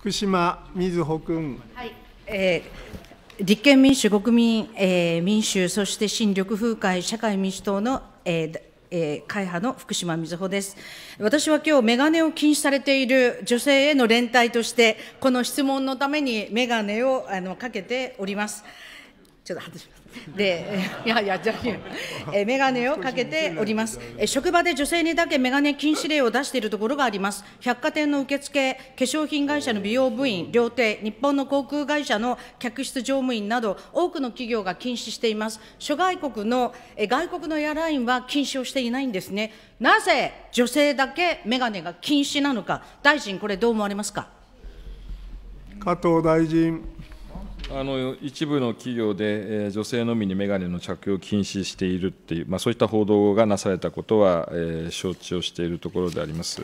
福島みずほ君。はい、えー、立憲民主、国民、えー、民主、そして新緑風会、社会民主党の、えーえー、会派の福島みずほです。私は今日、メガネを禁止されている女性への連帯として、この質問のためにメガネをあのかけております。ちょっと外しますでいやいやじゃあえ眼鏡をかけておりますえ職場で女性にだけメガネ禁止令を出しているところがあります百貨店の受付化粧品会社の美容部員料亭日本の航空会社の客室乗務員など多くの企業が禁止しています諸外国のえ外国のエアラインは禁止をしていないんですねなぜ女性だけメガネが禁止なのか大臣これどう思われますか加藤大臣一部の企業で、女性のみに眼鏡の着用を禁止しているっていう、そういった報道がなされたことは、承知をしているところであります。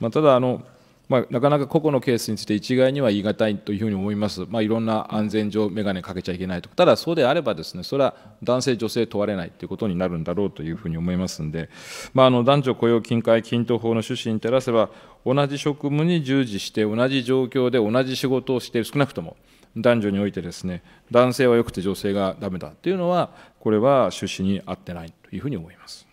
まあ、ただあのまあ、なかなか個々のケースについて一概には言い難いというふうに思います、まあ、いろんな安全上、眼鏡かけちゃいけないとか、ただそうであればです、ね、それは男性、女性問われないということになるんだろうというふうに思いますので、まあ、あの男女雇用金塊均等法の趣旨に照らせば、同じ職務に従事して、同じ状況で同じ仕事をしている、少なくとも。男女においてですね男性はよくて女性がダメだというのはこれは趣旨に合ってないというふうに思います。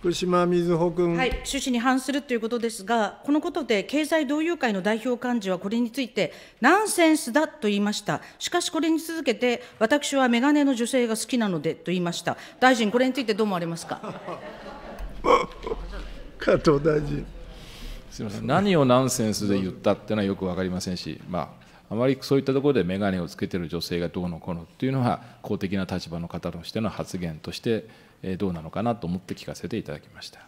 福島瑞穂君、はい、趣旨に反するということですが、このことで経済同友会の代表幹事はこれについて、ナンセンスだと言いました、しかしこれに続けて、私は眼鏡の女性が好きなのでと言いました、大臣、これについてどう思われますか 加藤大臣。すみません、何をナンセンスで言ったっていうのはよく分かりませんし、まあ、あまりそういったところで眼鏡をつけてる女性がどうのこうのっていうのは公的な立場の方としての発言としてどうなのかなと思って聞かせていただきました。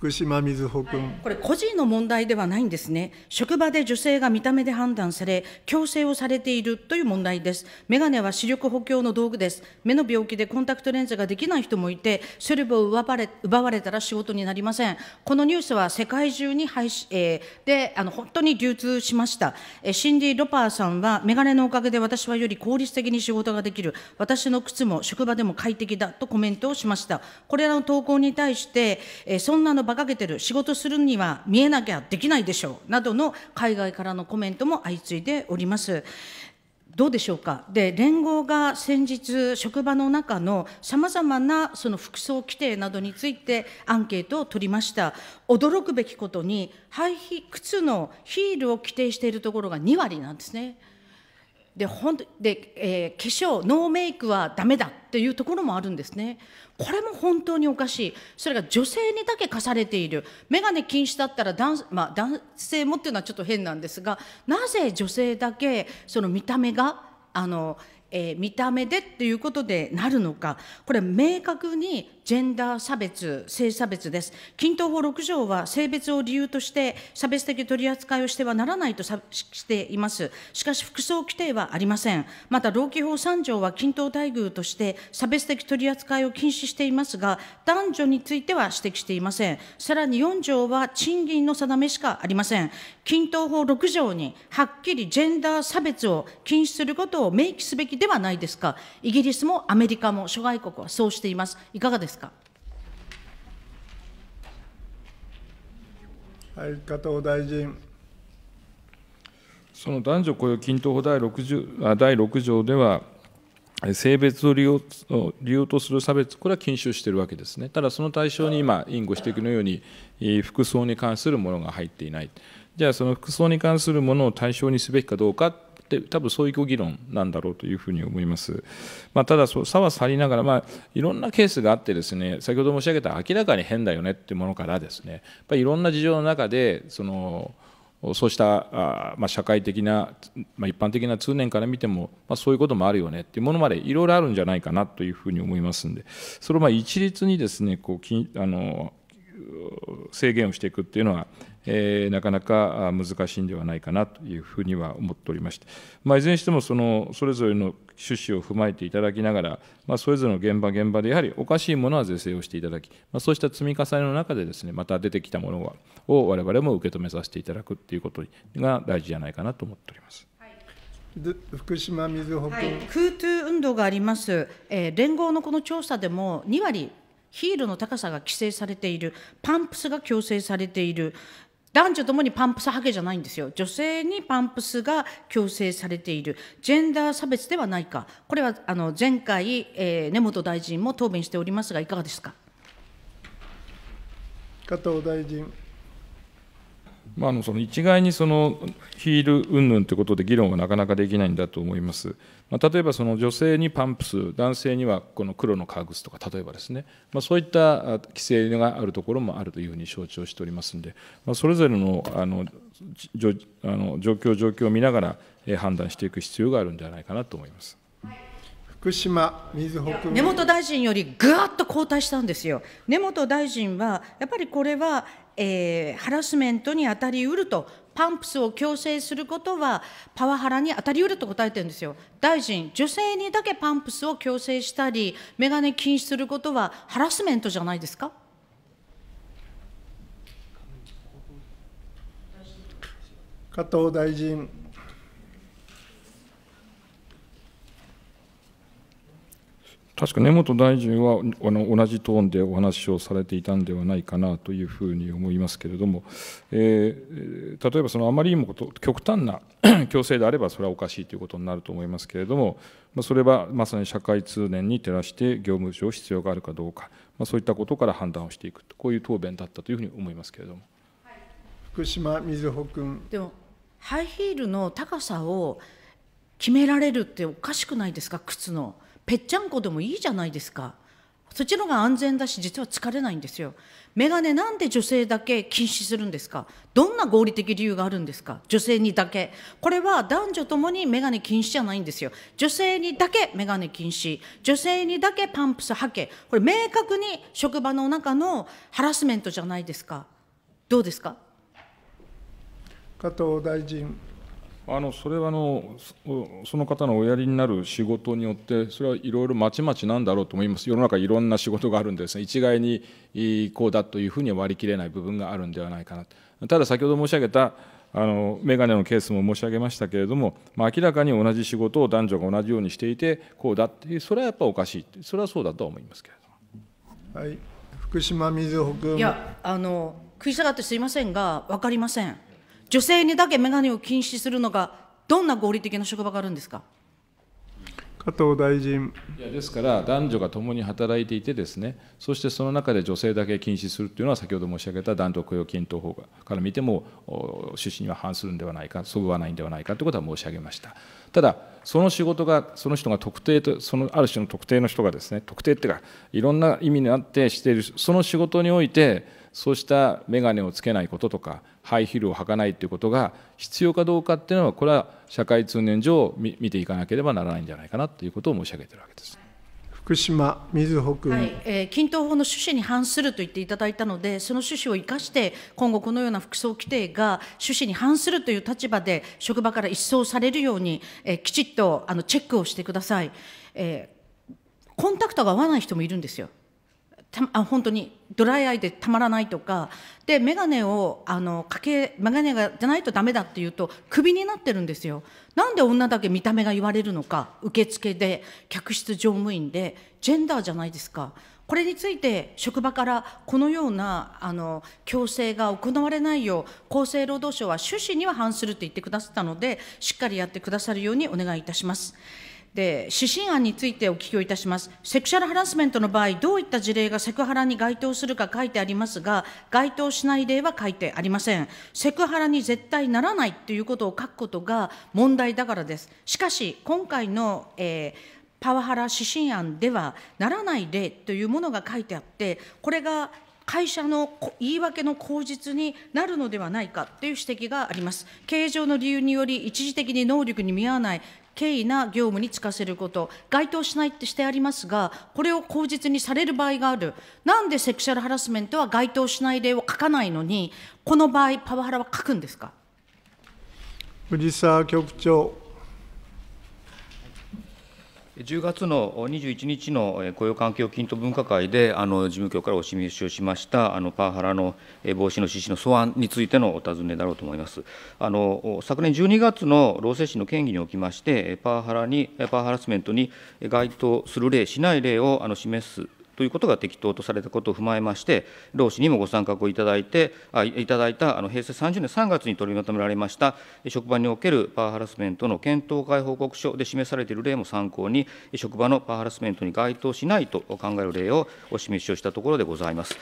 福島みずほ君、はい、これ、個人の問題ではないんですね、職場で女性が見た目で判断され、強制をされているという問題です、眼鏡は視力補強の道具です、目の病気でコンタクトレンズができない人もいて、セルブを奪われ奪われたら仕事になりません、このニュースは世界中に配信、えー、であの本当に流通しました、えー、シンディ・ロパーさんは、眼鏡のおかげで私はより効率的に仕事ができる、私の靴も職場でも快適だとコメントをしました。これらの投稿に対して、えー、そんなの馬鹿げてる仕事するには見えなきゃできないでしょうなどの海外からのコメントも相次いでおります。どうでしょうか。で、連合が先日、職場の中のさまざまなその服装規定などについてアンケートを取りました。驚くべきことに、靴のヒールを規定しているところが2割なんですね。で本当で、えー、化粧ノーメイクはダメだっていうところもあるんですねこれも本当におかしいそれが女性にだけ課されている眼鏡禁止だったら男,、まあ、男性もっていうのはちょっと変なんですがなぜ女性だけその見た目があの、えー、見た目でっていうことでなるのかこれ明確にジェンダー差別、性差別です。均等法6条は性別を理由として差別的取り扱いをしてはならないとしています。しかし、服装規定はありません。また、労基法3条は均等待遇として差別的取り扱いを禁止していますが、男女については指摘していません。さらに4条は賃金の定めしかありません。均等法6条にはっきりジェンダー差別を禁止することを明記すべきではないですか。イギリスもアメリカも諸外国はそうしています。いかがですかかはい、加藤大臣。その男女雇用均等法第 ,60 第6条では、性別を利用とする差別、これは禁止しているわけですね、ただその対象に今、委員ご指摘のように、服装に関するものが入っていない、じゃあ、その服装に関するものを対象にすべきかどうかで多分そういう議論なんだろうというふうに思います。まあ、ただ差は去りながら、まあ、いろんなケースがあってですね先ほど申し上げた明らかに変だよねっていうものからですねやっぱりいろんな事情の中でそのそうしたあ、まあ、社会的な、まあ、一般的な通念から見ても、まあ、そういうこともあるよねっていうものまでいろいろあるんじゃないかなというふうに思いますんでそれをまあ一律にですねこうあの制限をしていくっていうのは、えー、なかなか難しいんではないかなというふうには思っておりまして、まあ、いずれにしてもそのそれぞれの趣旨を踏まえていただきながら、まあ、それぞれの現場現場でやはりおかしいものは是正をしていただき、まあ、そうした積み重ねの中でですねまた出てきたものはを我々も受け止めさせていただくということが大事じゃないかなと思っております。福島みずほ君、運動があります、えー、連合のこの調査でも2割ヒールの高さが規制されているパンプスが強制されている男女ともにパンプスハゲじゃないんですよ女性にパンプスが強制されているジェンダー差別ではないかこれはあの前回、えー、根本大臣も答弁しておりますがいかがですか加藤大臣まあ、あのその一概にそのヒール云々ということで議論はなかなかできないんだと思います。まあ、例えばその女性にパンプス、男性にはこの黒の革靴とか、例えばですね、まあ、そういった規制があるところもあるというふうに承知をしておりますので、まあ、それぞれのあの状況、状況を見ながら判断していく必要があるんじゃないかなと思います。福島みずほ君。根本大臣よりぐわっと後退したんですよ。根本大臣は、やっぱりこれは、えー、ハラスメントに当たりうると、パンプスを強制することはパワハラに当たりうると答えてるんですよ。大臣、女性にだけパンプスを強制したり、眼鏡禁止することはハラスメントじゃないですか。加藤大臣。確か根本大臣はあの同じトーンでお話をされていたんではないかなというふうに思いますけれども、えー、例えばそのあまりにも極端な 強制であれば、それはおかしいということになると思いますけれども、まあ、それはまさに社会通念に照らして業務上必要があるかどうか、まあ、そういったことから判断をしていくと、こういう答弁だったというふうに思いますけれども。福島瑞穂君でもハイヒールの高さを決められるっておかしくないですか、靴の。ぺっちゃんこでもいいじゃないですかそっちの方が安全だし実は疲れないんですよメガネなんで女性だけ禁止するんですかどんな合理的理由があるんですか女性にだけこれは男女ともにメガネ禁止じゃないんですよ女性にだけメガネ禁止女性にだけパンプスはけこれ明確に職場の中のハラスメントじゃないですかどうですか加藤大臣あのそれはあのその方のおやりになる仕事によって、それはいろいろまちまちなんだろうと思います、世の中いろんな仕事があるんですね、一概にこうだというふうには割り切れない部分があるんではないかなただ先ほど申し上げたあのメガネのケースも申し上げましたけれども、まあ、明らかに同じ仕事を男女が同じようにしていて、こうだっていう、それはやっぱおかしい、それはそうだと思いますけれども。はい、福島みずほ君。いやあの食い下がってすいませんが、分かりません。女性にだけ眼鏡を禁止するのが、どんな合理的な職場があるんですか。加藤大臣いやですから男女が共に働いていてですねそしてその中で女性だけ禁止するというのは先ほど申し上げた男女雇用均等法から見ても趣旨には反するんではないかそぐわないんではないかということは申し上げましたただその仕事がその人が特定とそのある種の特定の人がですね特定っていうかいろんな意味にあってしているその仕事においてそうした眼鏡をつけないこととかハイヒールを履かないということが必要かどうかっていうのはこれは社会通念上見ていかなければならないんじゃないかなということを申し上げているわけです。福島ず穂君、はいえー、均等法の趣旨に反すると言っていただいたので、その趣旨を生かして、今後、このような服装規定が趣旨に反するという立場で、職場から一掃されるように、えー、きちっとあのチェックをしてください、えー。コンタクトが合わない人もいるんですよ。たあ本当にドライアイでたまらないとか眼鏡をあのかけ眼鏡がじゃないとダメだっていうとクビになってるんですよなんで女だけ見た目が言われるのか受付で客室乗務員でジェンダーじゃないですかこれについて職場からこのようなあの強制が行われないよう厚生労働省は趣旨には反すると言ってくださったのでしっかりやってくださるようにお願いいたします。で指針案についてお聞きをいたします。セクシャルハラスメントの場合、どういった事例がセクハラに該当するか書いてありますが、該当しない例は書いてありません。セクハラに絶対ならないということを書くことが問題だからです。しかし、今回の、えーパワハラ指針案ではならない例というものが書いてあって、これが会社の言い訳の口実になるのではないかという指摘があります。経営の理由により、一時的に能力に見合わない軽易な業務に就かせること、該当しないってしてありますが、これを口実にされる場合がある、なんでセクシャルハラスメントは該当しない例を書かないのに、この場合、パワハラは書くんですか。藤沢局長10月の21日の雇用環境均等分科会で、あの事務局からお示しをしましたあのパワハラの防止の実施の素案についてのお尋ねだろうと思います。あの昨年12月の労政審の権議におきまして、パワハラにパワハラスメントに該当する例、しない例をあの示すということが適当とされたことを踏まえまして、労使にもご参画をいただいて、あいただいたあの平成30年3月に取りまとめられました、職場におけるパワーハラスメントの検討会報告書で示されている例も参考に、職場のパワーハラスメントに該当しないと考える例をお示しをしたところでございます。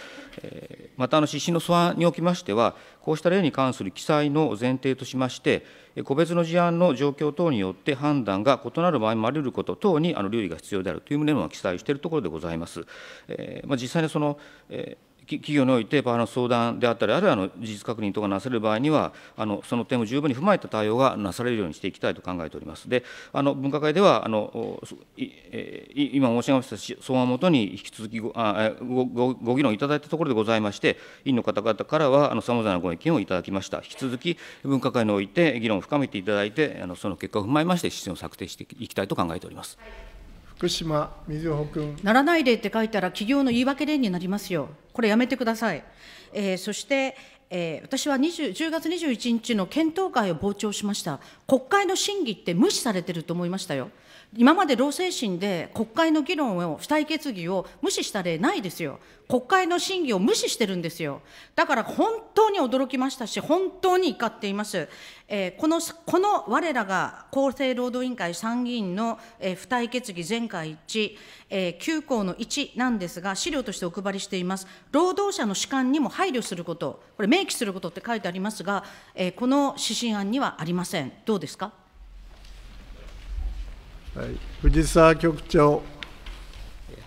また、あの指針の素案におきましては、こうした例に関する記載の前提としまして、個別の事案の状況等によって判断が異なる場合もあり得ること等に留意が必要であるという旨の記載しているところでございます。えーまあ、実際にその、えー企業においてパワハラの相談であったり、あるいはあの事実確認とかなされる場合には、あのその点を十分に踏まえた対応がなされるようにしていきたいと考えております。で、あの分科会ではあの今申し上げました草案をもとに引き続きごあごごご議論いただいたところでございまして、委員の方々からはさまざまなご意見をいただきました。引き続き分科会において議論を深めていただいて、あのその結果を踏まえまして、指針を策定していきたいと考えております。はい福島みずほ君。ならないでって書いたら、企業の言い訳例になりますよ。これやめてください。えー、そして、えー、私は10月21日の検討会を傍聴しました。国会の審議って無視されてると思いましたよ。今まで老精神で国会の議論を、付帯決議を無視した例ないですよ。国会の審議を無視してるんですよ。だから本当に驚きましたし、本当に怒っています。えー、この、この我らが厚生労働委員会参議院の、えー、付帯決議全会一致、えー、9項の1なんですが、資料としてお配りしています。労働者の主観にも配慮すること、これ明記することって書いてありますが、えー、この指針案にはありません。どうですか。藤沢局長。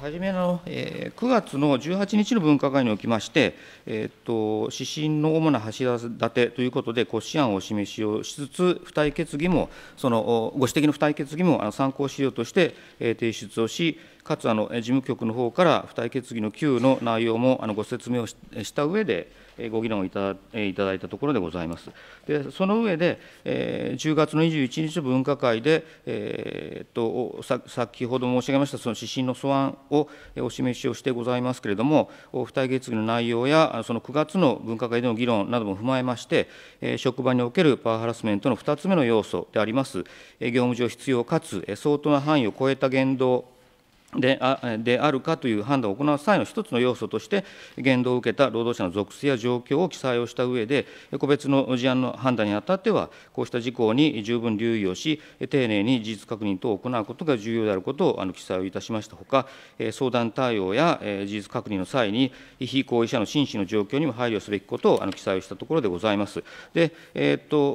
初めの、え9月の18日の分科会におきまして、えー、っと指針の主な柱立てということで、骨子案をお示しをしつつ、付帯決議も、そのご指摘の付帯決議もあの参考資料として、え提出をし、かつあの事務局の方から付帯決議の9の内容もあのご説明をした上で、ご議論いたいただいたところでございます。でその上で、えー、10月の21日の分科会で、えーと、と先ほど申し上げましたその指針の素案をお示しをしてございますけれども、付帯決議の内容や、その9月の分科会での議論なども踏まえまして、えー、職場におけるパワーハラスメントの2つ目の要素であります、業務上必要かつ相当な範囲を超えた言動であであるかという判断を行う際の一つの要素として、言動を受けた労働者の属性や状況を記載をした上で、個別の事案の判断にあたっては、こうした事項に十分留意をし、丁寧に事実確認等を行うことが重要であることをあの記載をいたしましたほか、相談対応や事実確認の際に、非行為者の心身の状況にも配慮すべきことをあの記載をしたところでございます。でえー、っと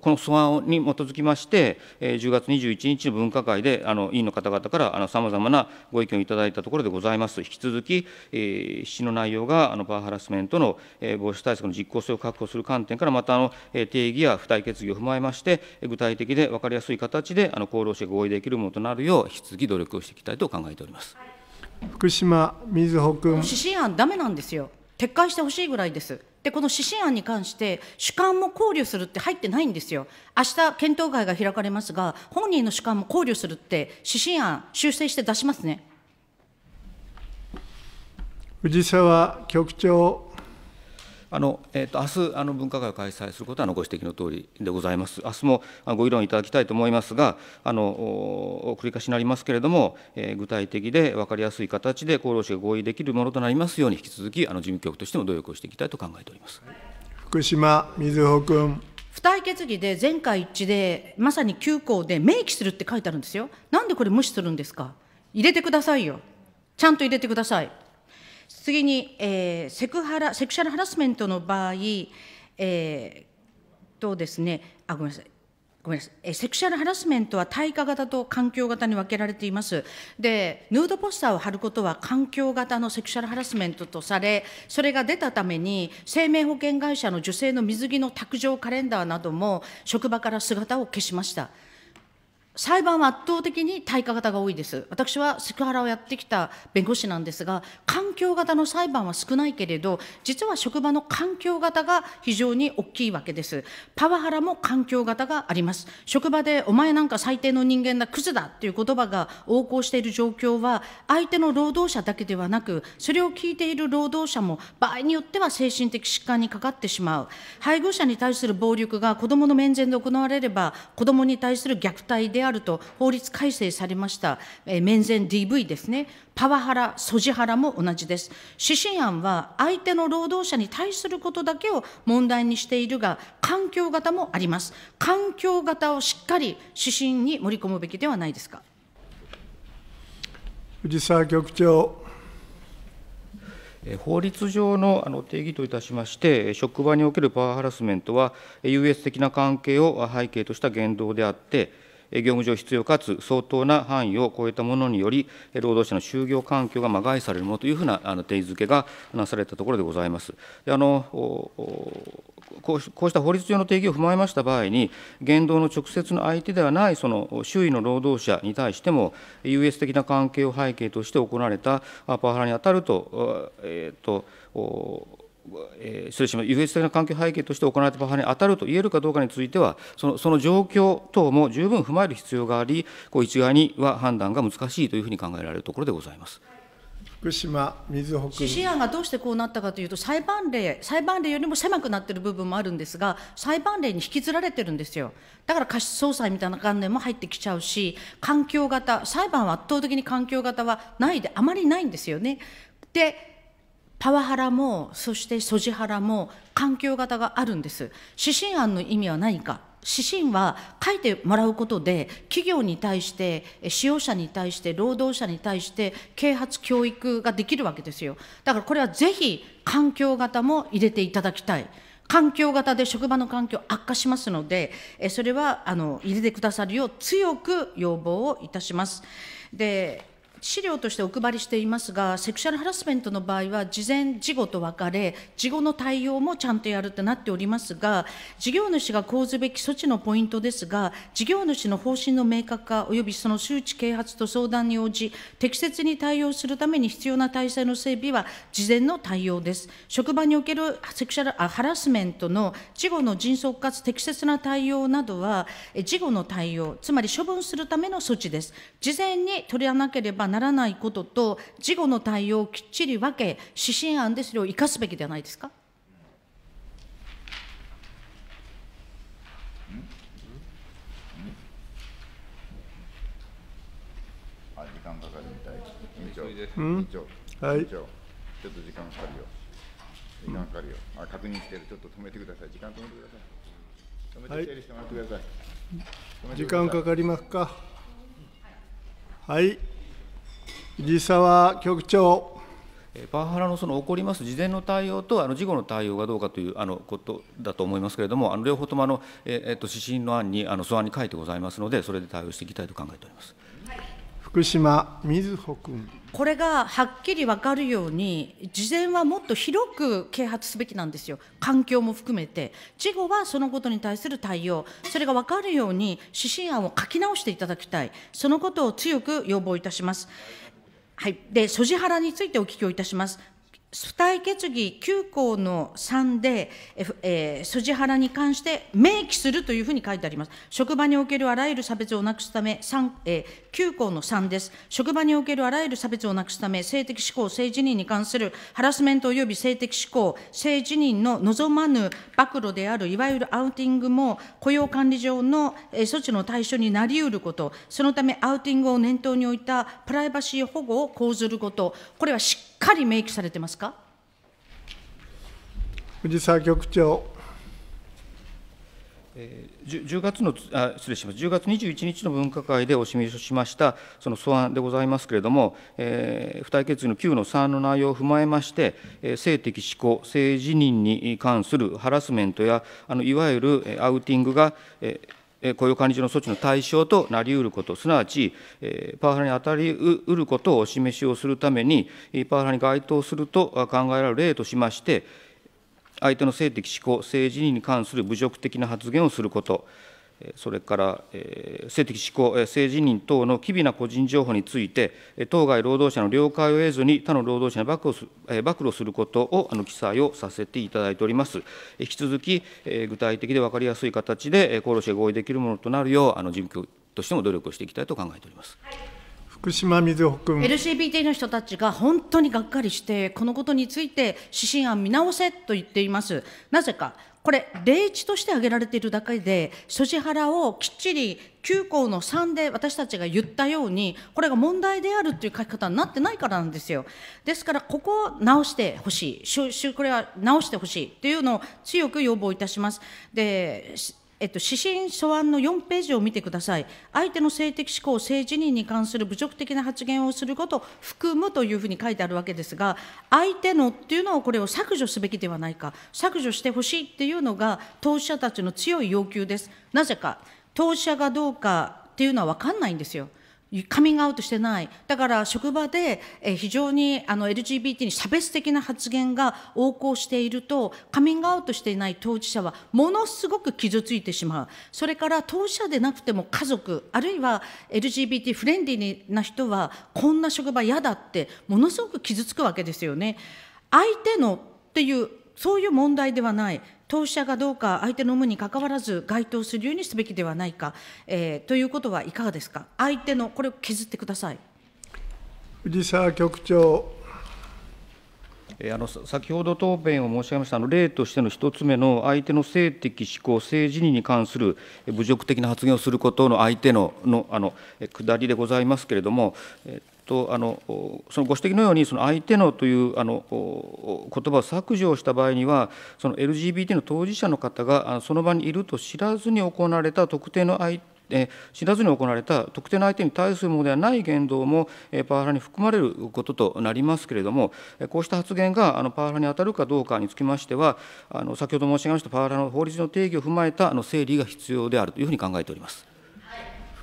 この素案に基づきまして、10月21日の分科会であの委員の方々からさまざまなご意見をいただいたところでございます。引き続き、えー、指針の内容があのパワーハラスメントの、え防止対策の実効性を確保する観点から、またあの、え定義や付帯決議を踏まえまして、具体的で分かりやすい形であの厚労省が合意できるものとなるよう、引き続き努力をしていきたいと考えております。福島みずほ君。指針案ダメなんですよ。撤回してほしいぐらいです。で、この指針案に関して、主観も考慮するって入ってないんですよ。明日検討会が開かれますが、本人の主観も考慮するって、指針案、修正して出しますね。藤沢局長あの、えーと、明日あの分科会を開催することはご指摘のとおりでございます。明日もご議論いただきたいと思いますが、あの繰り返しになりますけれども、えー、具体的で分かりやすい形で厚労省が合意できるものとなりますように、引き続きあの事務局としても努力をしていきたいと考えております。福島みずほ君。付帯決議で全会一致で、まさに急項で明記するって書いてあるんですよ。なんでこれ無視するんですか。入れてくださいよ。ちゃんと入れてください。次に、えー、セクハラ、セクシャルハラスメントの場合、えー、とですね、あ、ごめんなさい。ごめんなさいえセクシャルハラスメントは対価型と環境型に分けられています。で、ヌードポスターを貼ることは環境型のセクシャルハラスメントとされ、それが出たために、生命保険会社の女性の水着の卓上カレンダーなども、職場から姿を消しました。裁判は圧倒的に対価型が多いです。私はセクハラをやってきた弁護士なんですが、環境型の裁判は少ないけれど、実は職場の環境型が非常に大きいわけです。パワハラも環境型があります。職場でお前なんか最低の人間だ、クズだっていう言葉が横行している状況は、相手の労働者だけではなく、それを聞いている労働者も場合によっては精神的疾患にかかってしまう。配偶者に対する暴力が子供の面前で行われれば、子供に対する虐待であると法律改正されました、えー、免税 DV ですね、パワハラ、ソジハラも同じです。指針案は相手の労働者に対することだけを問題にしているが、環境型もあります。環境型をしっかり指針に盛り込むべきではないですか。藤沢局長。法律上の定義といたしまして、職場におけるパワーハラスメントは、優越的な関係を背景とした言動であって、業務上必要かつ相当な範囲を超えたものにより、労働者の就業環境が害されるものというふうなあの定義づけがなされたところでございます。であのこうした法律上の定義を踏まえました場合に、言動の直接の相手ではないその周囲の労働者に対しても、優越的な関係を背景として行われたパワハラに当たると、えー、っと、えー、失礼します、優越的な環境背景として行われた場合に当たると言えるかどうかについては、そのその状況等も十分踏まえる必要があり、こう一概には判断が難しいというふうに考えられるところでございます。福島水保趣旨案がどうしてこうなったかというと、裁判例、裁判例よりも狭くなっている部分もあるんですが、裁判例に引きずられてるんですよ、だから過失相殺みたいな観念も入ってきちゃうし、環境型、裁判は圧倒的に環境型はないで、あまりないんですよね。でパワハラもそしてソジハラも環境型があるんです指針案の意味は何か指針は書いてもらうことで企業に対して使用者に対して労働者に対して啓発教育ができるわけですよだからこれはぜひ環境型も入れていただきたい環境型で職場の環境悪化しますので、それはあの入れてくださるよう強く要望をいたします。で資料としてお配りしていますが、セクシャルハラスメントの場合は、事前事後と分かれ、事後の対応もちゃんとやるとなっておりますが、事業主が講ずべき措置のポイントですが、事業主の方針の明確化及びその周知啓発と相談に応じ、適切に対応するために必要な体制の整備は、事前の対応です。職場におけるセクシャルあハラスメントの事後の迅速かつ適切な対応などは、事後の対応、つまり処分するための措置です。事前に取わなければならないことと事後の対応をきっちり分け指針案でそれを生かすべきではないですかはい、時間かかるよ。あ、確認してる。ちょっと止めてください。時間止めてください。止めて整理してもらってください。はい、時間かかりますか。はい。沢局長。パワハラのその起こります事前の対応と事後の対応がどうかというあのことだと思いますけれども、あの両方ともあの、えっと、指針の案にあの素案に書いてございますので、それで対応していきたいと考えております。福島みずほ君これがはっきり分かるように、事前はもっと広く啓発すべきなんですよ、環境も含めて、事後はそのことに対する対応、それが分かるように指針案を書き直していただきたい、そのことを強く要望いたします。はい、でソジハラについてお聞きをいたします。付帯決議9項の3で、え筋腹に関して明記するというふうに書いてあります。職場におけるあらゆる差別をなくすため、3えー、9項の3です。職場におけるあらゆる差別をなくすため、性的指向、性自認に関するハラスメント及び性的指向、性自認の望まぬ暴露である、いわゆるアウティングも雇用管理上の、えー、措置の対象になりうること、そのためアウティングを念頭に置いたプライバシー保護を講ずること、これはしっかり明記されてますか藤沢局長。え10月のあ失礼します10月21日の分科会でお示ししましたその素案でございますけれども、えー、付帯決議の9の3の内容を踏まえまして、えー、性的指向、性自認に関するハラスメントや、あのいわゆるアウティングが、えー雇用管理上の措置の対象となりうること、すなわち、パワハラに当たりうることをお示しをするために、パワハラに該当すると考えられる例としまして、相手の性的指向、性自認に関する侮辱的な発言をすること、それから性的指向、性自認等の機微な個人情報について、当該労働者の了解を得ずに他の労働者に暴露す暴露することを記載をさせていただいております。引き続き、具体的で分かりやすい形で、厚労省が合意できるものとなるよう、あの事務局としても努力をしていきたいと考えております。福島みずほ君 LGBT の人たちが本当にがっかりして、このことについて指針案見直せと言っています。なぜかこれ、例地として挙げられているだけで、所持払をきっちり9項の3で私たちが言ったように、これが問題であるという書き方になってないからなんですよ。ですから、ここを直してほしい、これは直してほしいというのを強く要望いたします。でえっと、指針素案の4ページを見てください、相手の性的指向、性自認に関する侮辱的な発言をすることを含むというふうに書いてあるわけですが、相手のっていうのをこれを削除すべきではないか、削除してほしいっていうのが、当事者たちの強い要求です。なぜか、当事者がどうかっていうのは分かんないんですよ。カミングアウトしてない、だから職場で非常にあの LGBT に差別的な発言が横行していると、カミングアウトしていない当事者はものすごく傷ついてしまう、それから当事者でなくても家族、あるいは LGBT フレンディーな人は、こんな職場嫌だって、ものすごく傷つくわけですよね。相手のっていうそういう問題ではない。当社がどうか、相手の有無にかかわらず、該当するようにすべきではないか、えー、ということはいかがですか、相手の、これを削ってください。藤沢局長あの先ほど答弁を申し上げました、あの例としての1つ目の、相手の性的指向、性自認に関する侮辱的な発言をすることの相手ののあの下りでございますけれども、えっと、あのそのご指摘のように、その相手のというあの言葉を削除した場合には、その LGBT の当事者の方がその場にいると知らずに行われた特定の相手え知らずに行われた特定の相手に対するものではない言動も、えパワハラに含まれることとなりますけれども、こうした発言があのパワハラに当たるかどうかにつきましては、あの先ほど申し上げましたパワハラの法律の定義を踏まえたあの整理が必要であるというふうに考えております。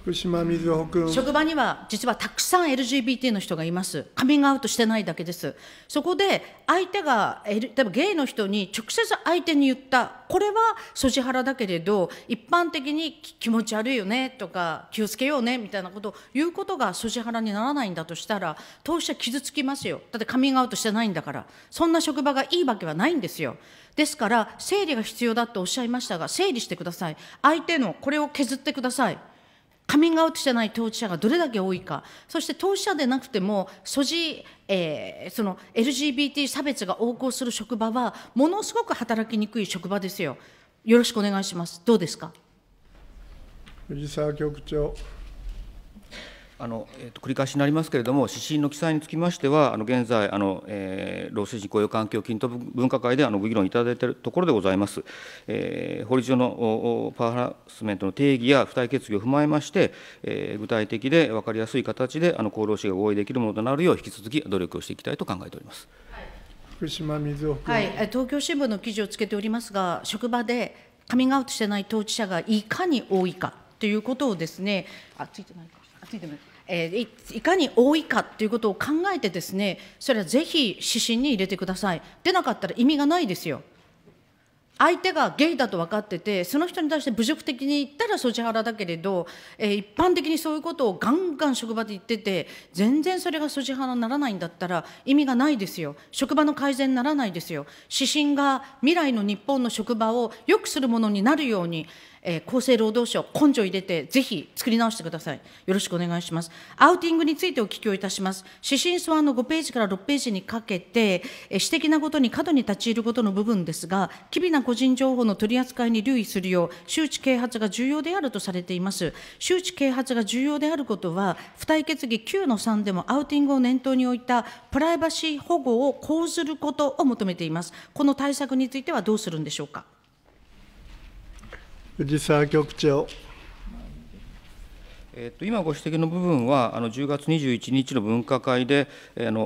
福島みずほ君。職場には実はたくさん LGBT の人がいます。カミングアウトしてないだけです。そこで相手が、例えばゲイの人に直接相手に言った、これはソジハラだけれど、一般的に気持ち悪いよねとか、気をつけようねみたいなことを言うことがソジハラにならないんだとしたら、当社傷つきますよ。だってカミングアウトしてないんだから。そんな職場がいいわけはないんですよ。ですから、整理が必要だとおっしゃいましたが、整理してください。相手のこれを削ってください。カミングアウトじゃない当事者がどれだけ多いかそして当事者でなくても素地、えー、その LGBT 差別が横行する職場はものすごく働きにくい職場ですよよろしくお願いしますどうですか藤沢局長あのえー、と繰り返しになりますけれども、指針の記載につきましては、あの現在、あのえー、労政人雇用環境均等分科会であのご議論いただいているところでございます。えー、法律上のパワハラスメントの定義や付帯決議を踏まえまして、えー、具体的で分かりやすい形で、あの厚労省が合意できるものとなるよう、引き続き努力をしていきたいと考えております。福島みずはい、東京新聞の記事をつけておりますが、職場でカミングアウトしてない当事者がいかに多いかということをですね、あついてないか、あついてないか。えー、いかに多いかということを考えてですね、それはぜひ指針に入れてください。出なかったら意味がないですよ。相手がゲイだと分かってて、その人に対して侮辱的に言ったらそじはらだけれど、えー、一般的にそういうことをガンガン職場で言ってて、全然それがそじはらにならないんだったら意味がないですよ。職場の改善にならないですよ。指針が未来の日本の職場を良くするものになるように、えー、厚生労働省、根性入れて、ぜひ作り直してください。よろしくお願いします。アウティングについてお聞きをいたします。指針素案の5ページから6ページにかけて、えー、私的なことに過度に立ち入ることの部分ですが、機微な個人情報の取り扱いに留意するよう、周知啓発が重要であるとされています。周知啓発が重要であることは、付帯決議9の3でもアウティングを念頭に置いたプライバシー保護を講ずることを求めています。この対策についてはどうするんでしょうか。藤沢局長。えっと今ご指摘の部分は、あの10月21日の分科会で、えー、の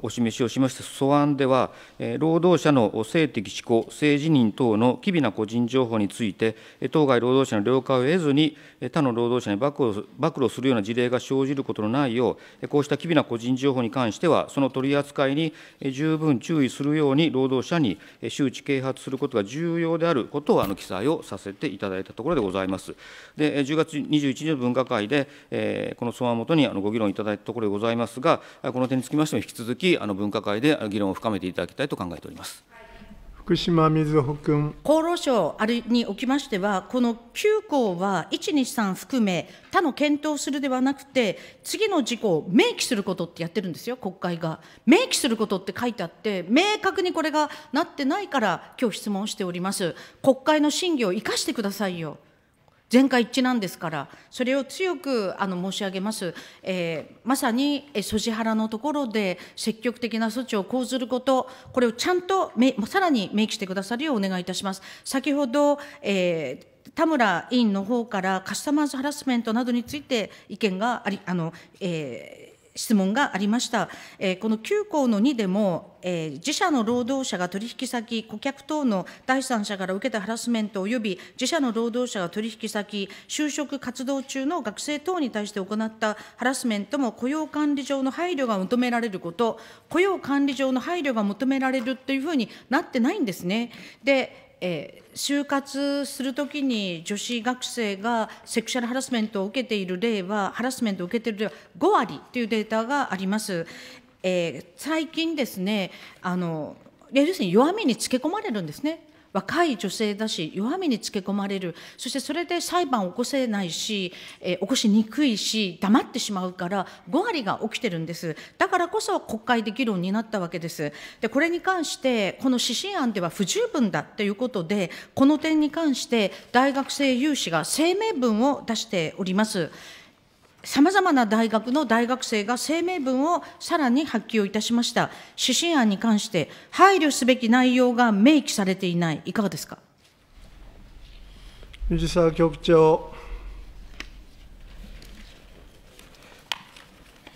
お示しをしました素案では、えー、労働者の性的指向、性自認等の機微な個人情報について、当該労働者の了解を得ずに、他の労働者に暴露暴露するような事例が生じることのないよう、こうした機微な個人情報に関しては、その取り扱いに十分注意するように、労働者に周知啓発することが重要であることをあの記載をさせていただいたところでございます。で10月21日の分科会会で、えー、この草案をもとにあのご議論いただいたところでございますが、この点につきましても引き続き、あの分科会で議論を深めていただきたいと考えております。福島みずほ君厚労省あれにおきましては、この9項は1、2、3含め、他の検討するではなくて、次の事項を明記することってやってるんですよ、国会が。明記することって書いてあって、明確にこれがなってないから、今日質問しております。国会の審議を生かしてくださいよ。全会一致なんですから、それを強くあの申し上げます、えー、まさにソジハラのところで積極的な措置を講ずること、これをちゃんとめさらに明記してくださるようお願いいたします。先ほど、えー田村委員の方からカスタマーズハラスメントなどについて意見がありあの、えー質問がありました。えー、この9項の2でも、えー、自社の労働者が取引先、顧客等の第三者から受けたハラスメント及び自社の労働者が取引先、就職活動中の学生等に対して行ったハラスメントも雇用管理上の配慮が求められること、雇用管理上の配慮が求められるというふうになってないんですね。でえー、就活するときに女子学生がセクシャルハラスメントを受けている例は、ハラスメントを受けている例は5割というデータがあります。えー、最近ですねあの要するに弱みにつけ込まれるんですね若い女性だし弱みにつけ込まれるそしてそれで裁判を起こせないし、えー、起こしにくいし黙ってしまうから5割が起きてるんですだからこそ国会で議論になったわけですでこれに関してこの指針案では不十分だということでこの点に関して大学生有志が声明文を出しております。さまざまな大学の大学生が声明文をさらに発揮をいたしました。指針案に関して、配慮すべき内容が明記されていない、いかがですか。藤沢局長。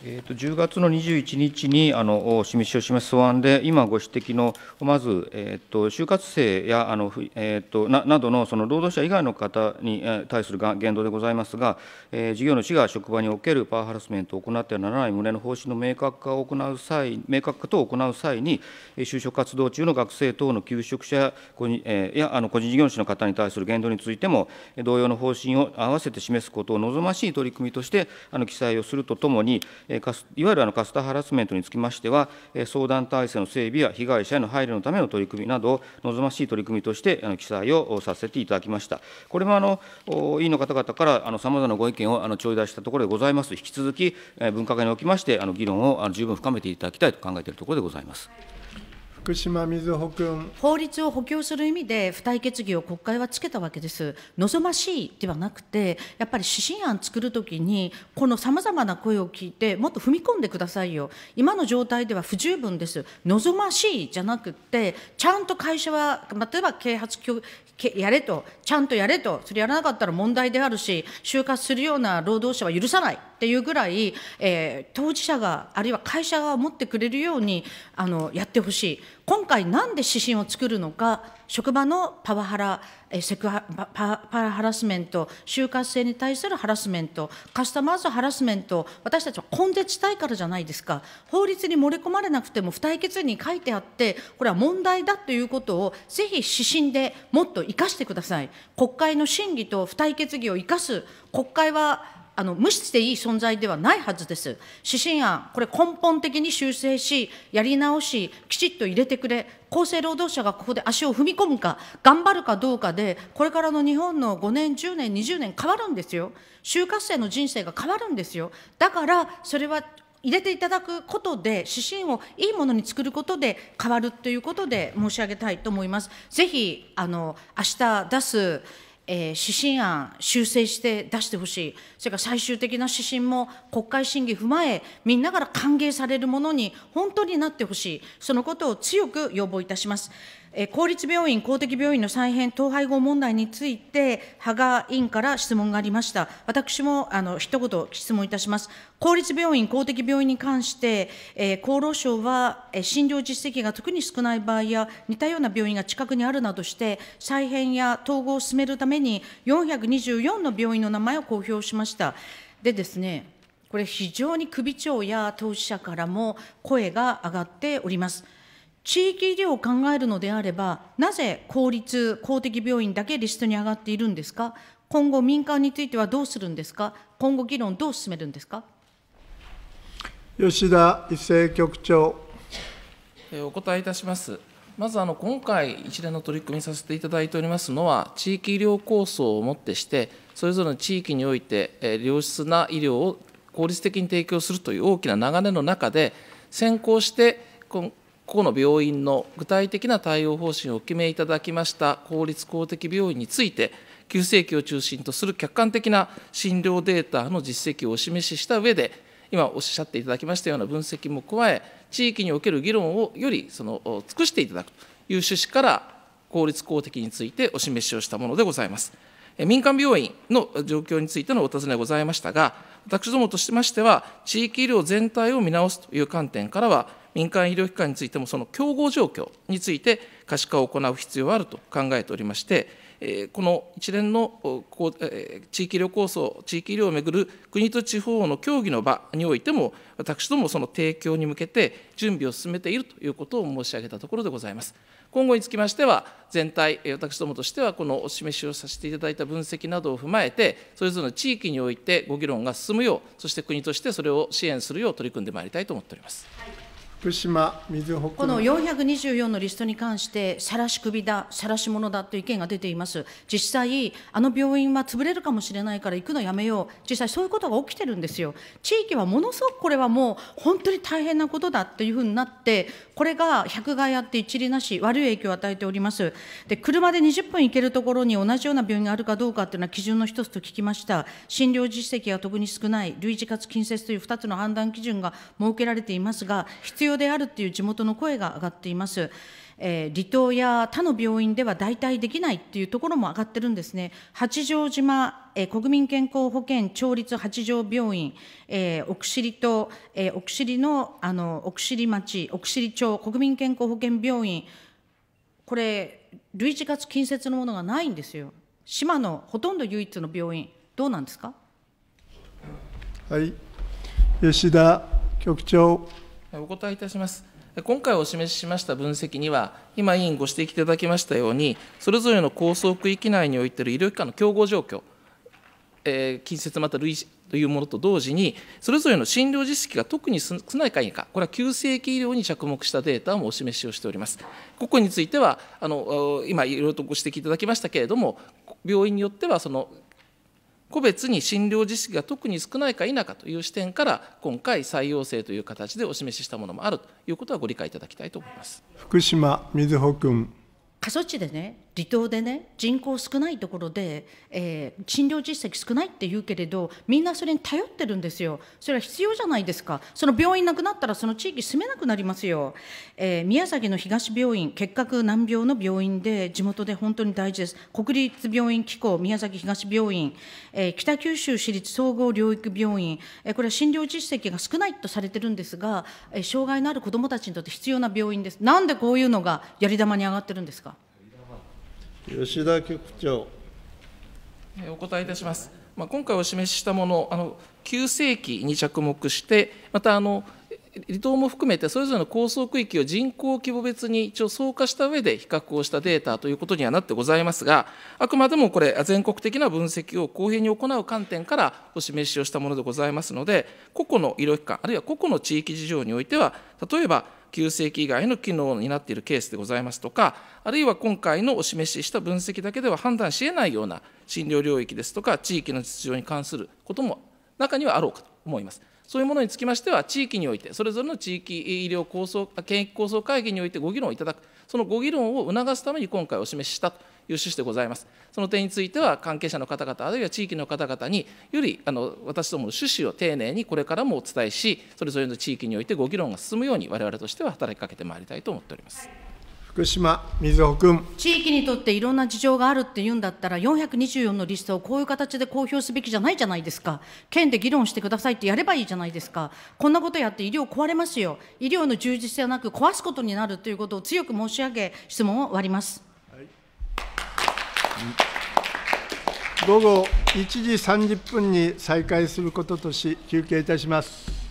えーと、10月の21日にあの示しを示す素案で、今ご指摘の、まず、えーと、就活生やあの、えーと、ななどのその労働者以外の方に対する言動でございますが、えー、事業主が職場におけるパワーハラスメントを行ってはならない旨の方針の明確化を行う際、明確化等を行う際に、就職活動中の学生等の求職者や個人,、えー、やあの個人事業主の方に対する言動についても、同様の方針を合わせて示すことを望ましい取り組みとしてあの記載をするとともに、いわゆるカスターハラスメントにつきましては、相談体制の整備や被害者への配慮のための取り組みなど、望ましい取り組みとして記載をさせていただきました。これもあの委員の方々からさまざまなご意見をあの頂戴したところでございます。引き続き、分科会におきまして、議論をあの十分深めていただきたいと考えているところでございます。福島みずほ君。法律を補強する意味で、付帯決議を国会はつけたわけです。望ましいではなくて、やっぱり指針案作るときに、このさまざまな声を聞いて、もっと踏み込んでくださいよ。今の状態では不十分です。望ましいじゃなくて、ちゃんと会社は、例えば啓発やれと、ちゃんとやれと、それやらなかったら問題であるし、就活するような労働者は許さないっていうぐらい、えー、当事者が、あるいは会社が持ってくれるようにあのやってほしい、今回、なんで指針を作るのか。職場のパワハラ、セクハパパワハラスメント、就活生に対するハラスメント、カスタマーズハラスメント、私たちは根絶したいからじゃないですか、法律に盛り込まれなくても、付帯決に書いてあって、これは問題だということを、ぜひ指針でもっと生かしてください。国会の審議と付帯決議を生かす、国会はあの無視していい存在ではないはずです。指針案、これ根本的に修正し、やり直し、きちっと入れてくれ、厚生労働者がここで足を踏み込むか、頑張るかどうかで、これからの日本の5年、10年、20年変わるんですよ。就活生の人生が変わるんですよ。だから、それは入れていただくことで、指針をいいものに作ることで変わるということで申し上げたいと思います。ぜひ、あの、明日出す、えー、指針案修正して出してほしい、それから最終的な指針も国会審議踏まえ、みんなから歓迎されるものに本当になってほしい、そのことを強く要望いたします。公立病院、公的病院の再編、統廃合問題について、芳賀委員から質問がありました。私もあの一言質問いたします。公立病院、公的病院に関して、えー、厚労省は、えー、診療実績が特に少ない場合や、似たような病院が近くにあるなどして、再編や統合を進めるために、424の病院の名前を公表しました。でですね、これ、非常に首長や当事者からも声が上がっております。地域医療を考えるのであれば、なぜ公立、公的病院だけリストに上がっているんですか、今後、民間についてはどうするんですか、今後、議論、どう進めるんですか。吉田伊勢局長。お答えいたします。まずあの今回、一連の取り組みさせていただいておりますのは、地域医療構想をもってして、それぞれの地域において、良質な医療を効率的に提供するという大きな流れの中で、先行して、個々の病院の具体的な対応方針をお決めいただきました公立公的病院について、急性期を中心とする客観的な診療データの実績をお示しした上で、今おっしゃっていただきましたような分析も加え、地域における議論をよりその尽くしていただくという趣旨から、公立公的についてお示しをしたものでございます。民間病院の状況についてのお尋ねございましたが、私どもとしましては、地域医療全体を見直すという観点からは、民間医療機関についても、その競合状況について可視化を行う必要があると考えておりまして、この一連の地域医療構想、地域医療をめぐる国と地方の協議の場においても、私どもその提供に向けて準備を進めているということを申し上げたところでございます。今後につきましては、全体、私どもとしては、このお示しをさせていただいた分析などを踏まえて、それぞれの地域においてご議論が進むよう、そして国としてそれを支援するよう取り組んでまいりたいと思っております。はい福島水ずほこの424のリストに関して、晒し首だ、晒し者だという意見が出ています、実際、あの病院は潰れるかもしれないから行くのやめよう、実際、そういうことが起きてるんですよ、地域はものすごくこれはもう、本当に大変なことだっていうふうになって、これが百害あって一理なし、悪い影響を与えております、で車で20分行けるところに同じような病院があるかどうかっていうのは基準の一つと聞きました、診療実績が特に少ない、類似かつ近接という2つの判断基準が設けられていますが、必要要であるていう地元の声が上がっています。えー、離島や他の病院では代替できないっていうところも上がってるんですね。八丈島、えー、国民健康保険町立八丈病院、えー、奥尻と、えー、奥の、あの、お薬町、奥尻町国民健康保険病院、これ、類似かつ近接のものがないんですよ。島のほとんど唯一の病院、どうなんですかはい、吉田局長。お答えいたします。今回お示ししました分析には、今、委員ご指摘いただきましたように、それぞれの構想区域内においている医療機関の競合状況、えー、近接また類似というものと同時に、それぞれの診療実績が特に少ないか否か、これは急性期医療に着目したデータもお示しをしております。ここについては、あの今、いろいろとご指摘いただきましたけれども、病院によっては、その個別に診療実績が特に少ないか否かという視点から今回再要請という形でお示ししたものもあるということはご理解いただきたいと思います福島みずほ君過疎地でね離島でね人口少ないところで、えー、診療実績少ないって言うけれどみんなそれに頼ってるんですよそれは必要じゃないですかその病院なくなったらその地域住めなくなりますよ、えー、宮崎の東病院結核難病の病院で地元で本当に大事です国立病院機構宮崎東病院、えー、北九州市立総合療育病院、えー、これは診療実績が少ないとされてるんですが、えー、障害のある子どもたちにとって必要な病院ですなんでこういうのがやり玉に上がってるんですか吉田局長。お答えいたします。まあ、今回お示ししたもの、あの急性期に着目して、またあの離島も含めてそれぞれの構想区域を人口規模別に一応総化した上で比較をしたデータということにはなってございますが、あくまでもこれ、全国的な分析を公平に行う観点からお示しをしたものでございますので、個々の医療機関、あるいは個々の地域事情においては、例えば、旧世紀以外の機能になっているケースでございますとか、あるいは今回のお示しした分析だけでは判断し得ないような診療領域ですとか、地域の実情に関することも中にはあろうかと思います。そういうものにつきましては、地域において、それぞれの地域医療構想、検疫構想会議においてご議論いただく、そのご議論を促すために今回お示ししたというしてございます。その点については、関係者の方々、あるいは地域の方々によりあの私どもの趣旨を丁寧にこれからもお伝えし、それぞれの地域においてご議論が進むように、われわれとしては働きかけてまいりたいと思っております。福島瑞穂君地域にとっていろんな事情があるっていうんだったら424のリストをこういう形で公表すべきじゃないじゃないですか県で議論してくださいってやればいいじゃないですかこんなことやって医療壊れますよ医療の充実ではなく壊すことになるということを強く申し上げ質問を終わります。午後1時30分に再開することとし、休憩いたします。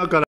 今から